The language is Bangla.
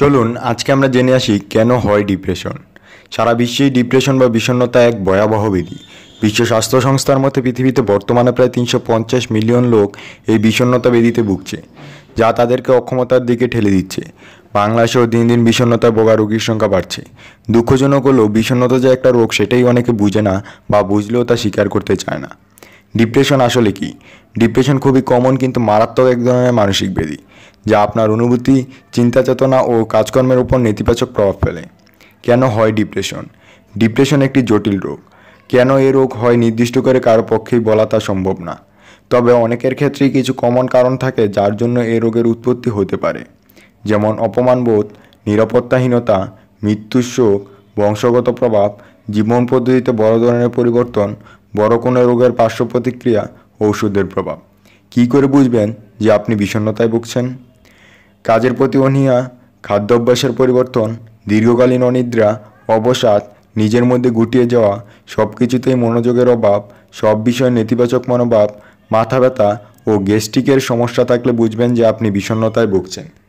চলুন আজকে আমরা জেনে আসি কেন হয় ডিপ্রেশন সারা বিশ্বেই ডিপ্রেশন বা বিষণ্ণতা এক ভয়াবহ বিধি বিশ্ব স্বাস্থ্য সংস্থার মতে পৃথিবীতে বর্তমানে প্রায় তিনশো মিলিয়ন লোক এই বিষণ্ণতা বেদিতে ভুগছে যা তাদেরকে অক্ষমতার দিকে ঠেলে দিচ্ছে বাংলাদেশেও দিন দিন বিষণ্ণতায় ভোগা রোগীর সংখ্যা বাড়ছে দুঃখজনক হলেও বিষণ্নতা যে একটা রোগ সেটাই অনেকে বুঝে না বা বুঝলেও তা স্বীকার করতে চায় না ডিপ্রেশন আসলে কি ডিপ্রেশন খুবই কমন কিন্তু মারাত্মক এক ধরনের মানসিক বেদি যা আপনার অনুভূতি চিন্তা চেতনা ও কাজকর্মের উপর নেতিবাচক প্রভাব ফেলে কেন হয় ডিপ্রেশন ডিপ্রেশন একটি জটিল রোগ কেন এ রোগ হয় নির্দিষ্ট করে কারো পক্ষেই বলা তা সম্ভব না তবে অনেকের ক্ষেত্রেই কিছু কমন কারণ থাকে যার জন্য এ রোগের উৎপত্তি হতে পারে যেমন অপমানবোধ নিরাপত্তাহীনতা মৃত্যুর শোক বংশগত প্রভাব জীবন পদ্ধতিতে বড় ধরনের পরিবর্তন বড় কোনো রোগের পার্শ্ব প্রতিক্রিয়া ঔষধের প্রভাব কী করে বুঝবেন যে আপনি বিষণ্ণতায় ভুগছেন কাজের প্রতি অনীহা খাদ্যাভ্যাসের পরিবর্তন দীর্ঘকালীন অনিদ্রা অবসাদ নিজের মধ্যে গুটিয়ে যাওয়া সব কিছুতেই মনোযোগের অভাব সব বিষয়ে নেতিবাচক মনোভাব মাথা ব্যথা ও গ্যাস্ট্রিকের সমস্যা থাকলে বুঝবেন যে আপনি বিষণ্ণতায় ভুগছেন